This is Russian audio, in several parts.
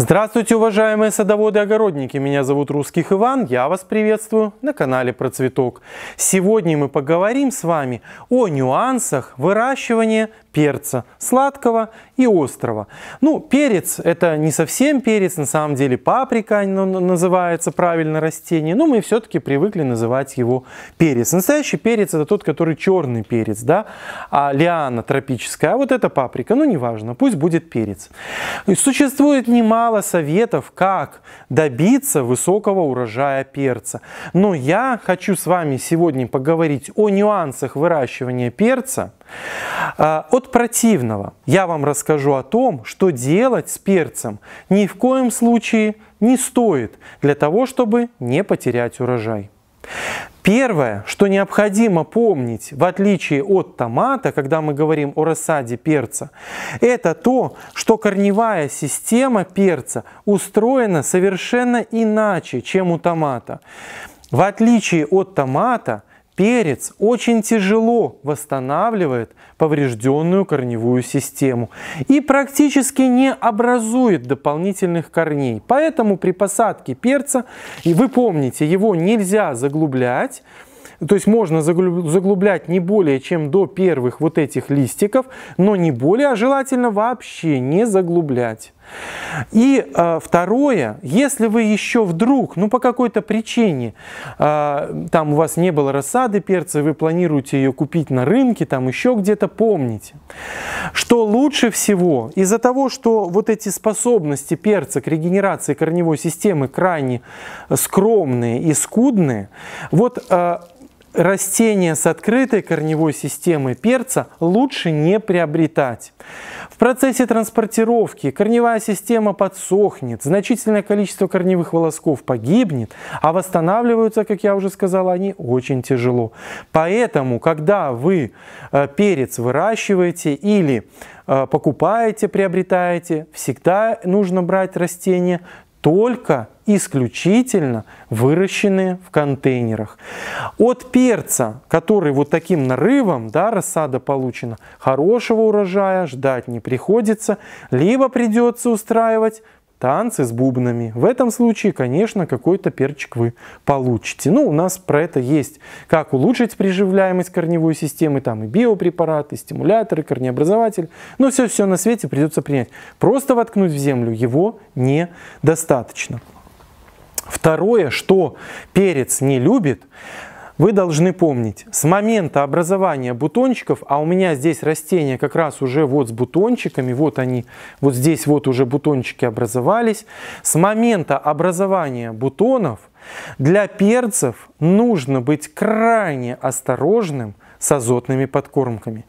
Здравствуйте, уважаемые садоводы и огородники! Меня зовут Русских Иван, я вас приветствую на канале Про Цветок. Сегодня мы поговорим с вами о нюансах выращивания перца сладкого и острого. Ну, перец – это не совсем перец, на самом деле паприка называется правильно растение, но ну, мы все-таки привыкли называть его перец. Настоящий перец – это тот, который черный перец, да, а лиана тропическая, а вот это паприка, ну, неважно, пусть будет перец. И существует немало советов, как добиться высокого урожая перца, но я хочу с вами сегодня поговорить о нюансах выращивания перца – а, от противного я вам расскажу о том, что делать с перцем ни в коем случае не стоит для того, чтобы не потерять урожай. Первое, что необходимо помнить, в отличие от томата, когда мы говорим о рассаде перца, это то, что корневая система перца устроена совершенно иначе, чем у томата. В отличие от томата, перец очень тяжело восстанавливает поврежденную корневую систему и практически не образует дополнительных корней. Поэтому при посадке перца, и вы помните, его нельзя заглублять, то есть можно заглублять не более чем до первых вот этих листиков, но не более, а желательно вообще не заглублять. И э, второе, если вы еще вдруг, ну по какой-то причине, э, там у вас не было рассады перца, вы планируете ее купить на рынке, там еще где-то, помните, что лучше всего из-за того, что вот эти способности перца к регенерации корневой системы крайне скромные и скудные, вот э, растения с открытой корневой системой перца лучше не приобретать. В процессе транспортировки корневая система подсохнет, значительное количество корневых волосков погибнет, а восстанавливаются, как я уже сказал, они очень тяжело. Поэтому, когда вы э, перец выращиваете или э, покупаете, приобретаете, всегда нужно брать растения только исключительно выращенные в контейнерах. От перца, который вот таким нарывом, да, рассада получена, хорошего урожая ждать не приходится, либо придется устраивать танцы с бубнами. В этом случае, конечно, какой-то перчик вы получите. Ну, у нас про это есть, как улучшить приживляемость корневой системы, там и биопрепараты, и стимуляторы, корнеобразователь. Но все-все на свете придется принять. Просто воткнуть в землю его недостаточно. Второе, что перец не любит, вы должны помнить, с момента образования бутончиков, а у меня здесь растения как раз уже вот с бутончиками, вот они, вот здесь вот уже бутончики образовались, с момента образования бутонов для перцев нужно быть крайне осторожным с азотными подкормками.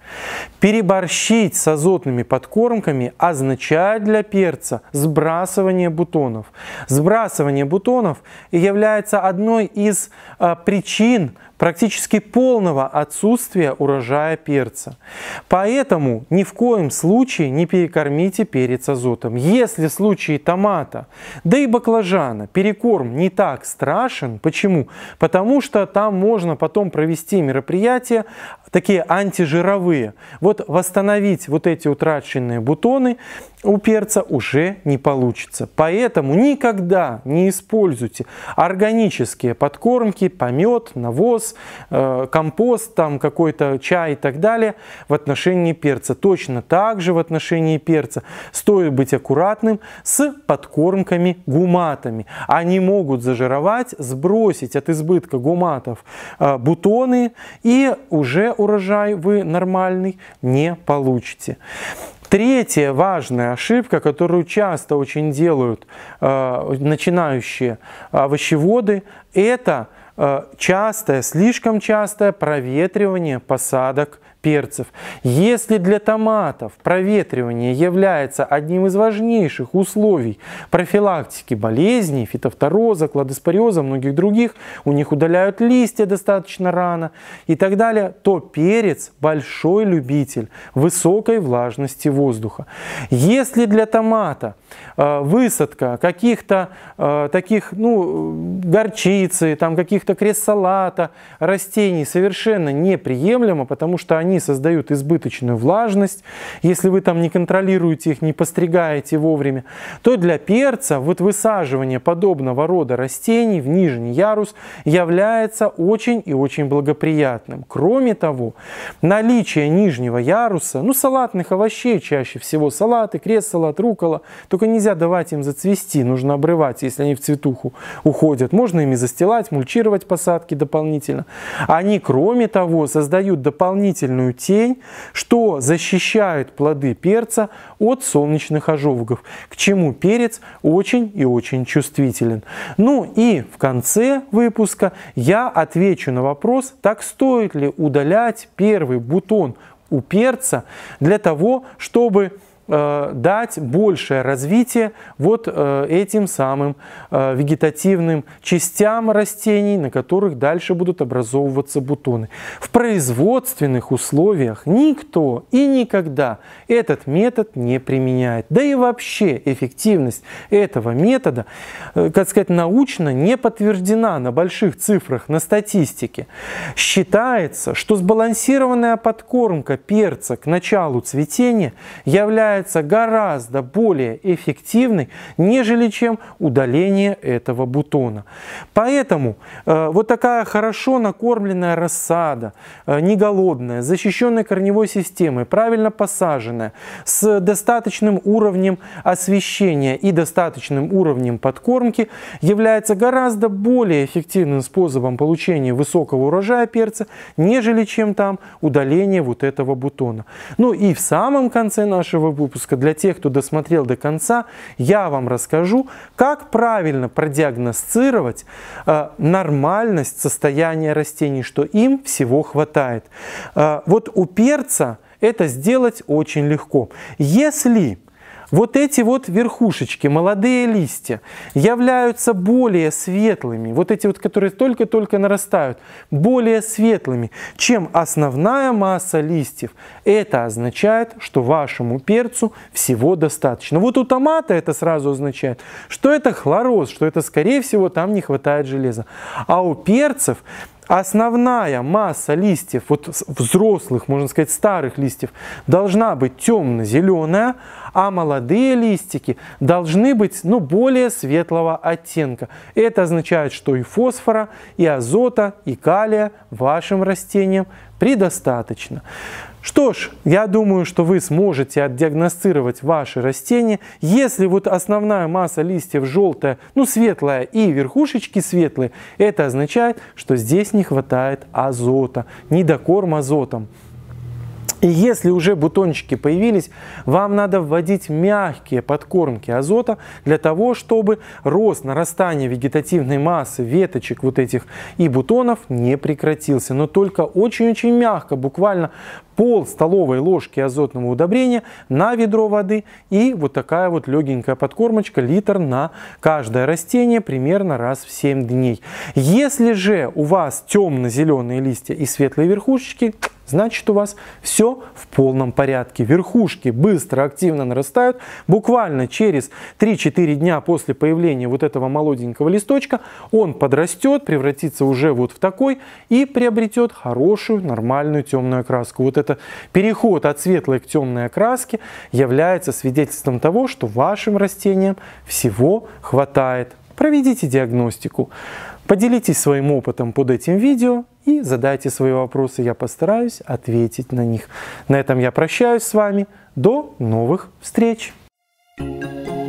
Переборщить с азотными подкормками означает для перца сбрасывание бутонов. Сбрасывание бутонов является одной из а, причин практически полного отсутствия урожая перца. Поэтому ни в коем случае не перекормите перец азотом. Если в случае томата, да и баклажана, перекорм не так страшен. Почему? Потому потому что там можно потом провести мероприятие, такие антижировые. Вот восстановить вот эти утраченные бутоны у перца уже не получится. Поэтому никогда не используйте органические подкормки, помет, навоз, э, компост, там какой-то чай и так далее в отношении перца. Точно так же в отношении перца стоит быть аккуратным с подкормками гуматами. Они могут зажировать, сбросить от избытка гуматов э, бутоны и уже урожай вы нормальный не получите. Третья важная ошибка, которую часто очень делают э, начинающие овощеводы, это э, частое, слишком частое проветривание посадок перцев. Если для томатов проветривание является одним из важнейших условий профилактики болезней, фитофтороза, кладоспориоза, многих других, у них удаляют листья достаточно рано и так далее, то перец – большой любитель высокой влажности воздуха. Если для томата э, высадка каких-то э, таких, ну, горчицы, там каких-то крест-салата, растений совершенно неприемлема, потому что они они создают избыточную влажность, если вы там не контролируете их, не постригаете вовремя, то для перца вот высаживание подобного рода растений в нижний ярус является очень и очень благоприятным. Кроме того, наличие нижнего яруса, ну салатных овощей чаще всего, салаты, крест-салат, рукола, только нельзя давать им зацвести, нужно обрывать, если они в цветуху уходят. Можно ими застилать, мульчировать посадки дополнительно. Они, кроме того, создают дополнительную специальную тень, что защищает плоды перца от солнечных ожогов, к чему перец очень и очень чувствителен. Ну и в конце выпуска я отвечу на вопрос, так стоит ли удалять первый бутон у перца для того, чтобы Э, дать большее развитие вот э, этим самым э, вегетативным частям растений, на которых дальше будут образовываться бутоны. В производственных условиях никто и никогда этот метод не применяет. Да и вообще эффективность этого метода, как сказать, научно не подтверждена на больших цифрах, на статистике. Считается, что сбалансированная подкормка перца к началу цветения является является гораздо более эффективной, нежели чем удаление этого бутона. Поэтому э, вот такая хорошо накормленная рассада, э, не голодная, защищенная корневой системой, правильно посаженная, с достаточным уровнем освещения и достаточным уровнем подкормки является гораздо более эффективным способом получения высокого урожая перца, нежели чем там удаление вот этого бутона. Ну и в самом конце нашего выпуска, для тех, кто досмотрел до конца, я вам расскажу, как правильно продиагностировать э, нормальность состояния растений, что им всего хватает. Э, вот у перца это сделать очень легко. Если вот эти вот верхушечки, молодые листья, являются более светлыми, вот эти вот, которые только-только нарастают, более светлыми, чем основная масса листьев. Это означает, что вашему перцу всего достаточно. Вот у томата это сразу означает, что это хлороз, что это, скорее всего, там не хватает железа. А у перцев Основная масса листьев, вот взрослых, можно сказать, старых листьев, должна быть темно-зеленая, а молодые листики должны быть ну, более светлого оттенка. Это означает, что и фосфора, и азота, и калия вашим растениям предостаточно. Что ж, я думаю, что вы сможете отдиагностировать ваши растения. Если вот основная масса листьев желтая, ну светлая и верхушечки светлые, это означает, что здесь не хватает азота, недокорм азотом. И если уже бутончики появились, вам надо вводить мягкие подкормки азота для того, чтобы рост нарастание вегетативной массы веточек вот этих и бутонов не прекратился. Но только очень-очень мягко, буквально пол столовой ложки азотного удобрения на ведро воды и вот такая вот легенькая подкормочка литр на каждое растение примерно раз в 7 дней. Если же у вас темно-зеленые листья и светлые верхушечки, значит у вас все в полном порядке. Верхушки быстро, активно нарастают. Буквально через 3-4 дня после появления вот этого молоденького листочка он подрастет, превратится уже вот в такой и приобретет хорошую, нормальную темную окраску. Вот это переход от светлой к темной окраске является свидетельством того, что вашим растениям всего хватает. Проведите диагностику. Поделитесь своим опытом под этим видео и задайте свои вопросы, я постараюсь ответить на них. На этом я прощаюсь с вами. До новых встреч! thank you